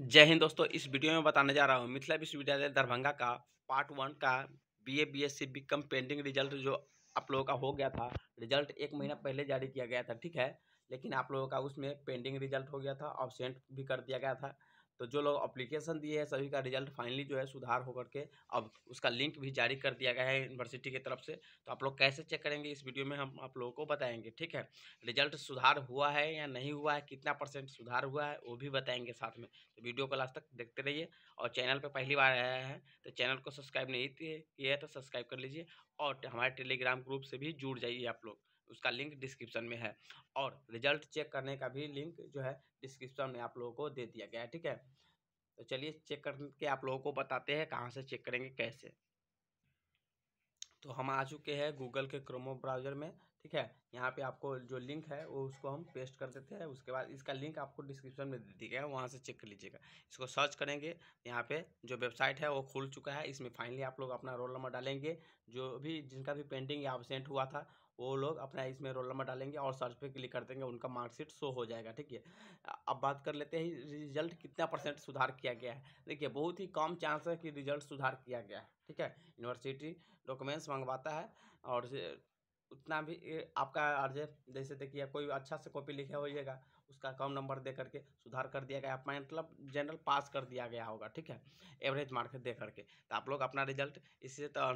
जय हिंद दोस्तों इस वीडियो में बताने जा रहा हूँ मिथिला विश्वविद्यालय दरभंगा का पार्ट वन का B A B S C B com pending result जो आप लोगों का हो गया था रिजल्ट एक महीना पहले जारी किया गया था ठीक है लेकिन आप लोगों का उसमें पेंडिंग रिजल्ट हो गया था ऑब्सेंट भी कर दिया गया था तो जो लोग अप्लीकेशन दिए हैं सभी का रिजल्ट फाइनली जो है सुधार होकर के अब उसका लिंक भी जारी कर दिया गया है यूनिवर्सिटी की तरफ से तो आप लोग कैसे चेक करेंगे इस वीडियो में हम आप लोगों को बताएंगे ठीक है रिजल्ट सुधार हुआ है या नहीं हुआ है कितना परसेंट सुधार हुआ है वो भी बताएंगे साथ में तो वीडियो को लास्ट तक देखते रहिए और चैनल पर पहली बार आया है तो चैनल को सब्सक्राइब नहीं किया है तो सब्सक्राइब कर लीजिए और हमारे टेलीग्राम ग्रुप से भी जुड़ जाइए आप लोग उसका लिंक डिस्क्रिप्शन में है और रिजल्ट चेक करने का भी लिंक जो है डिस्क्रिप्शन में आप लोगों को दे दिया गया है ठीक है तो चलिए चेक करके आप लोगों को बताते हैं कहाँ से चेक करेंगे कैसे तो हम आ चुके हैं गूगल के क्रोमो ब्राउज़र में ठीक है यहाँ पे आपको जो लिंक है वो उसको हम पेस्ट कर देते हैं उसके बाद इसका लिंक आपको डिस्क्रिप्शन में दे दिया गया है वहाँ से चेक कर लीजिएगा इसको सर्च करेंगे यहाँ पे जो वेबसाइट है वो खुल चुका है इसमें फाइनली आप लोग अपना रोल नंबर डालेंगे जो भी जिनका भी पेंटिंग या एबसेंट हुआ था वो लोग अपना इसमें रोल नंबर डालेंगे और सर्च पे क्लिक कर देंगे उनका मार्कशीट शो हो जाएगा ठीक है अब बात कर लेते हैं रिजल्ट कितना परसेंट सुधार किया गया है देखिए बहुत ही कम चांस है कि रिजल्ट सुधार किया गया है ठीक है यूनिवर्सिटी डॉक्यूमेंट्स मंगवाता है और उतना भी आपका अर्जे जैसे देखिए कोई अच्छा से कॉपी लिखा होइएगा उसका कम नंबर दे करके सुधार कर दिया गया मतलब जनरल पास कर दिया गया होगा ठीक है एवरेज मार्क्स दे करके तो आप लोग अपना रिजल्ट इससे तो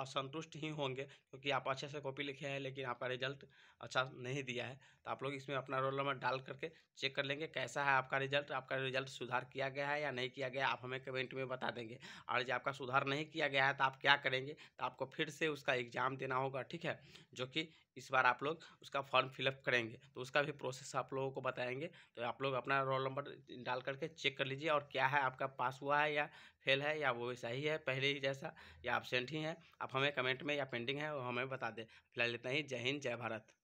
असंतुष्ट ही होंगे क्योंकि आप अच्छे से कॉपी लिखे हैं लेकिन आपका रिजल्ट अच्छा नहीं दिया है तो आप लोग इसमें अपना रोल नंबर डाल करके चेक कर लेंगे कैसा है आपका रिजल्ट आपका रिजल्ट सुधार किया गया है या नहीं किया गया आप हमें कमेंट में बता देंगे और जब आपका सुधार नहीं किया गया है तो आप क्या करेंगे तो आपको फिर से उसका एग्ज़ाम देना होगा ठीक है जो कि इस बार आप लोग उसका फॉर्म फिलअप करेंगे तो उसका भी प्रोसेस आप लोगों को बताएंगे तो आप लोग अपना रोल नंबर डाल करके चेक कर लीजिए और क्या है आपका पास हुआ है या फेल है या वो वैसा ही है पहले ही जैसा या एबसेंट ही है आप हमें कमेंट में या पेंडिंग है वो हमें बता दें फिलहाल इतना ही जय हिंद जय भारत